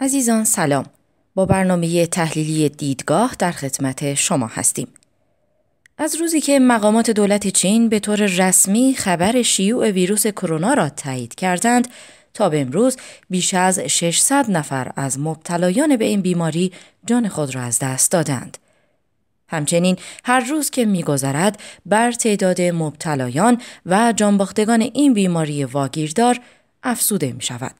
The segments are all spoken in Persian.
عزیزان سلام با برنامه تحلیلی دیدگاه در خدمت شما هستیم از روزی که مقامات دولت چین به طور رسمی خبر شیوع ویروس کرونا را تایید کردند تا به امروز بیش از 600 نفر از مبتلایان به این بیماری جان خود را از دست دادند. همچنین هر روز که میگذرد بر تعداد مبتلایان و جانباختگان این بیماری واگیردار افسوده می شود.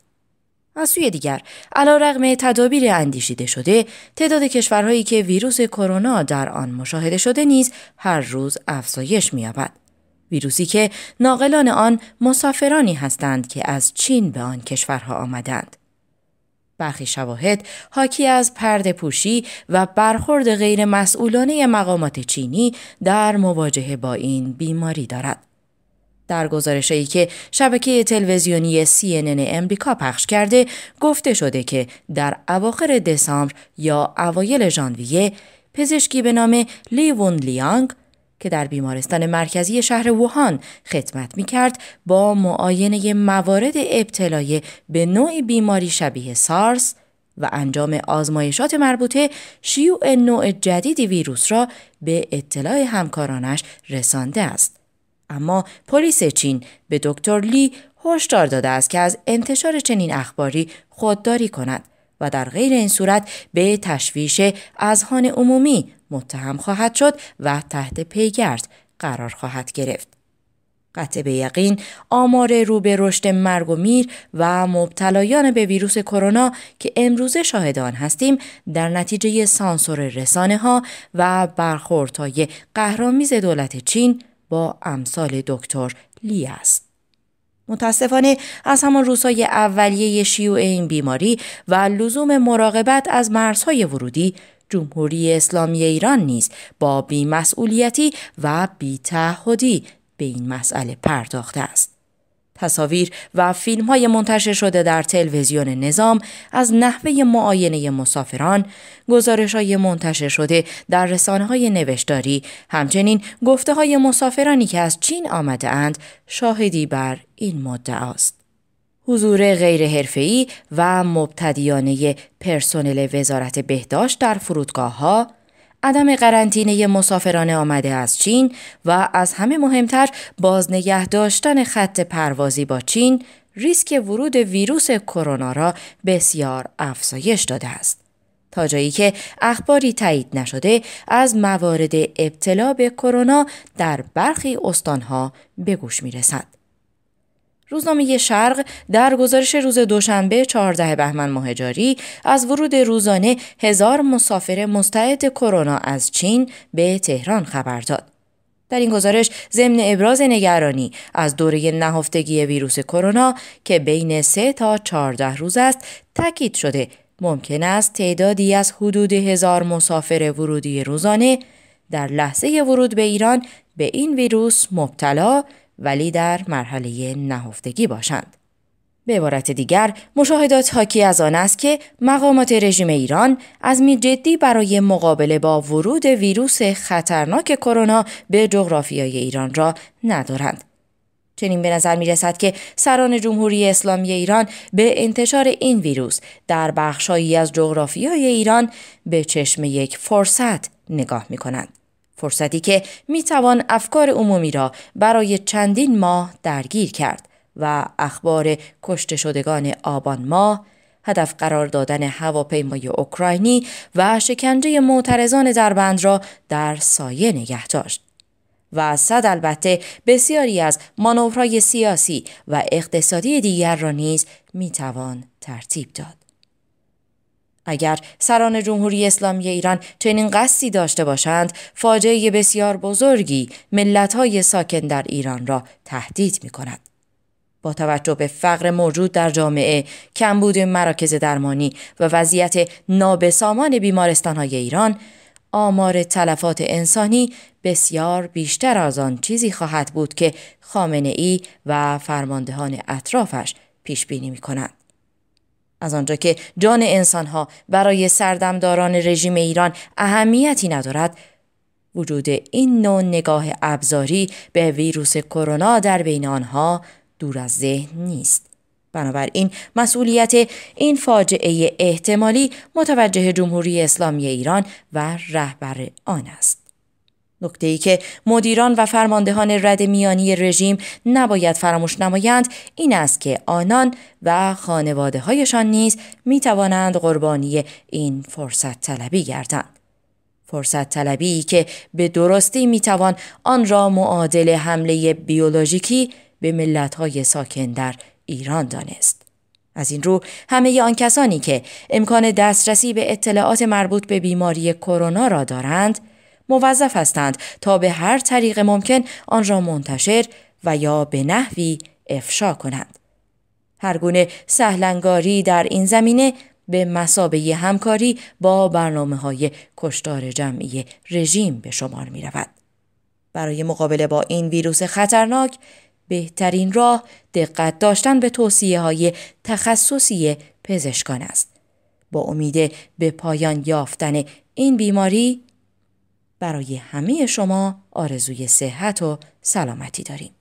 از سوی دیگر علا رغم تدابیر اندیشیده شده تعداد کشورهایی که ویروس کرونا در آن مشاهده شده نیز هر روز افزایش می‌یابد. ویروسی که ناقلان آن مسافرانی هستند که از چین به آن کشورها آمدند. برخی شواهد حاکی از پرده پوشی و برخورد غیر مسئولانه مقامات چینی در مواجهه با این بیماری دارد. در گزارش که شبکه تلویزیونی CNN امریکا پخش کرده گفته شده که در اواخر دسامبر یا اوایل ژانویه پزشکی به نام لیون لیانگ که در بیمارستان مرکزی شهر ووهان خدمت می کرد با معاینه موارد ابتلای به نوع بیماری شبیه سارس و انجام آزمایشات مربوطه شیوع نوع جدیدی ویروس را به اطلاع همکارانش رسانده است. اما پلیس چین به دکتر لی هشدار داده است که از انتشار چنین اخباری خودداری کند و در غیر این صورت به تشویش اذهان عمومی متهم خواهد شد و تحت پیگرد قرار خواهد گرفت. قطع به یقین آمار رو به رشد مرگ و میر و مبتلایان به ویروس کرونا که امروز شاهد آن هستیم در نتیجه سانسور رسانه ها و برخوردهای قهرامیز دولت چین با امثال دکتر لی است. متاسفانه از همان روزهای اولیه شیوع این بیماری و لزوم مراقبت از مرزهای ورودی جمهوری اسلامی ایران نیز با بیمسئولیتی و بیتعهدی به این مسئله پرداخته است. تصاویر و فیلم های منتشر شده در تلویزیون نظام از نحوه معاینه مسافران، گزارش های منتشر شده در رسانه های نوشتاری، همچنین گفته های مسافرانی که از چین آمده اند، شاهدی بر این مدعاست. حضور غیرحرفه‌ای و مبتدیانه پرسنل وزارت بهداشت در فرودگاه ها، عدم قرنطینه مسافران آمده از چین و از همه مهمتر بازنگه داشتن خط پروازی با چین ریسک ورود ویروس کرونا را بسیار افزایش داده است. تا جایی که اخباری تایید نشده از موارد ابتلا به کرونا در برخی استانها به گوش می رسد. روزنامه شرق در گزارش روز دوشنبه 14 بهمن ماه جاری از ورود روزانه هزار مسافر مستعد کرونا از چین به تهران خبر داد. در این گزارش ضمن ابراز نگرانی از دوره نهفتگی ویروس کرونا که بین 3 تا 14 روز است تاکید شده ممکن است تعدادی از حدود هزار مسافر ورودی روزانه در لحظه ورود به ایران به این ویروس مبتلا ولی در مرحله نهفتگی باشند. به عبارت دیگر مشاهدات حاکی از آن است که مقامات رژیم ایران از می جدی برای مقابله با ورود ویروس خطرناک کرونا به جغرافیای ایران را ندارند. چنین به نظر می رسد که سران جمهوری اسلامی ایران به انتشار این ویروس در بخشهایی از جغرافیای ایران به چشم یک فرصت نگاه می کنند. فرصتی که می توان افکار عمومی را برای چندین ماه درگیر کرد و اخبار کشته شدگان آبان ماه، هدف قرار دادن هواپیمای اوکراینی و شکنجه معترضان دربند را در سایه نگه داشت. و صد البته بسیاری از مانورهای سیاسی و اقتصادی دیگر را نیز میتوان ترتیب داد. اگر سران جمهوری اسلامی ایران چنین قصدی داشته باشند فاجعه بسیار بزرگی ملتهای ساکن در ایران را تهدید می کند. با توجه به فقر موجود در جامعه، کمبود مراکز درمانی و وضعیت نابسامان بیمارستانهای ایران، آمار تلفات انسانی بسیار بیشتر از آن چیزی خواهد بود که خامنه ای و فرماندهان اطرافش پیش بینی می کنند. از آنجا که جان انسانها برای سردمداران رژیم ایران اهمیتی ندارد وجود این نوع نگاه ابزاری به ویروس کرونا در بین آنها دور از ذهن نیست بنابراین مسئولیت این فاجعه احتمالی متوجه جمهوری اسلامی ایران و رهبر آن است نکته ای که مدیران و فرماندهان رد میانی رژیم نباید فراموش نمایند این است که آنان و خانواده هایشان نیز می توانند قربانی این فرصت طلبی گردند. فرصت طلبی که به درستی می آن را معادل حمله بیولوژیکی به ملت های ساکن در ایران دانست. از این رو همه آن کسانی که امکان دسترسی به اطلاعات مربوط به بیماری کرونا را دارند، موظف هستند تا به هر طریق ممکن آن را منتشر و یا به نحوی افشا کنند. هرگونه سهلنگاری در این زمینه به مسابه همکاری با برنامه های کشتار جمعی رژیم به شمار می رود. برای مقابله با این ویروس خطرناک بهترین راه دقت داشتن به توصیه های تخصصی پزشکان است. با امید به پایان یافتن این بیماری برای همه شما آرزوی صحت و سلامتی داریم.